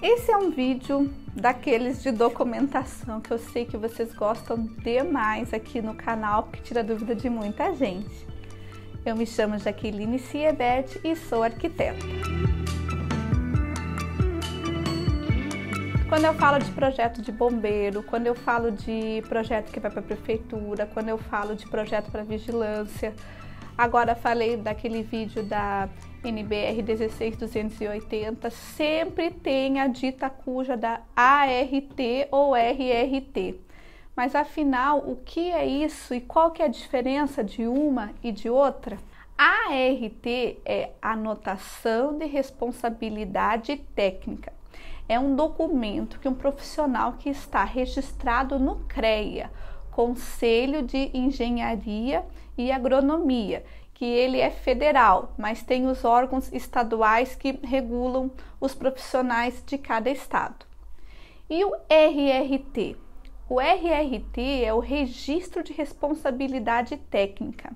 Esse é um vídeo daqueles de documentação que eu sei que vocês gostam demais aqui no canal, porque tira dúvida de muita gente. Eu me chamo Jaqueline Siebert e sou arquiteta. Quando eu falo de projeto de bombeiro, quando eu falo de projeto que vai para a prefeitura, quando eu falo de projeto para vigilância, agora falei daquele vídeo da NBR 16280, sempre tem a dita cuja da ART ou RRT. Mas afinal, o que é isso e qual que é a diferença de uma e de outra? A ART é Anotação de Responsabilidade Técnica. É um documento que um profissional que está registrado no CREA, Conselho de Engenharia e Agronomia, que ele é federal, mas tem os órgãos estaduais que regulam os profissionais de cada estado. E o RRT? O RRT é o Registro de Responsabilidade Técnica.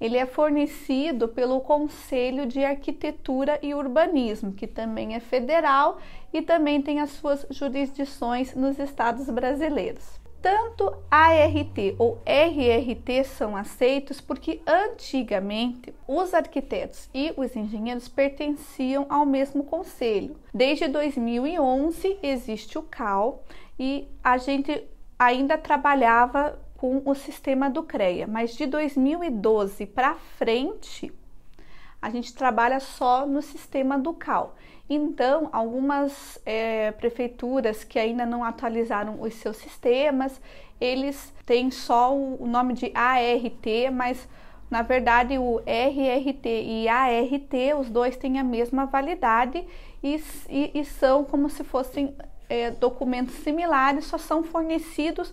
Ele é fornecido pelo Conselho de Arquitetura e Urbanismo, que também é federal e também tem as suas jurisdições nos estados brasileiros tanto ART ou RRT são aceitos porque antigamente os arquitetos e os engenheiros pertenciam ao mesmo conselho. Desde 2011 existe o CAL e a gente ainda trabalhava com o sistema do CREA, mas de 2012 para frente a gente trabalha só no sistema ducal. Então, algumas é, prefeituras que ainda não atualizaram os seus sistemas, eles têm só o, nome de ART, mas na verdade o RRT e ART, os dois têm a mesma validade e, e, e são como se fossem é, documentos similares, só são fornecidos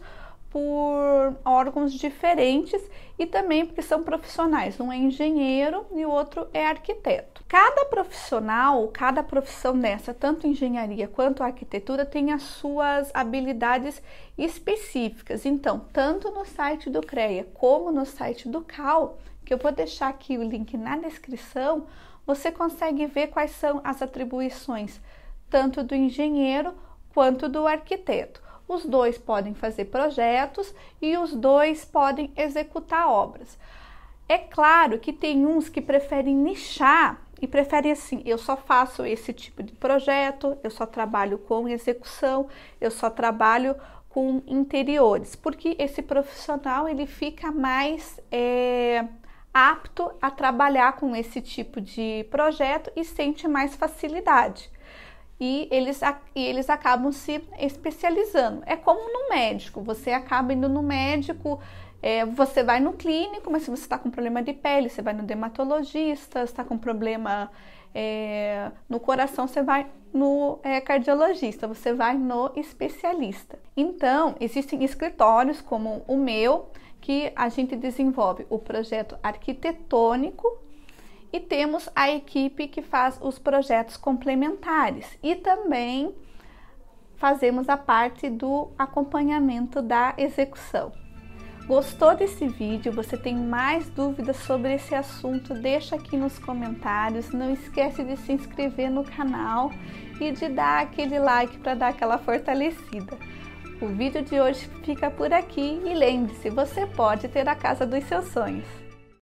por órgãos diferentes e também porque são profissionais. Um é engenheiro e o outro é arquiteto. Cada profissional, cada profissão dessa, tanto engenharia quanto arquitetura, tem as suas habilidades específicas. Então, tanto no site do CREA como no site do CAL, que eu vou deixar aqui o link na descrição, você consegue ver quais são as atribuições tanto do engenheiro quanto do arquiteto os dois podem fazer projetos e os dois podem executar obras. É claro que tem uns que preferem nichar e preferem assim: eu só faço esse tipo de projeto, eu só trabalho com execução, eu só trabalho com interiores, porque esse profissional ele fica mais é, apto a trabalhar com esse tipo de projeto e sente mais facilidade e eles, e eles acabam se especializando. É como no médico, você acaba indo no médico, é, você vai no clínico, mas se você está com problema de pele, você vai no dermatologista, está com problema é, no coração, você vai no é, cardiologista, você vai no especialista. Então, existem escritórios como o meu que a gente desenvolve o projeto arquitetônico e temos a equipe que faz os projetos complementares e também fazemos a parte do acompanhamento da execução. Gostou desse vídeo? Você tem mais dúvidas sobre esse assunto? Deixa aqui nos comentários. Não esquece de se inscrever no canal e de dar aquele like para dar aquela fortalecida. O vídeo de hoje fica por aqui e lembre-se, você pode ter a casa dos seus sonhos.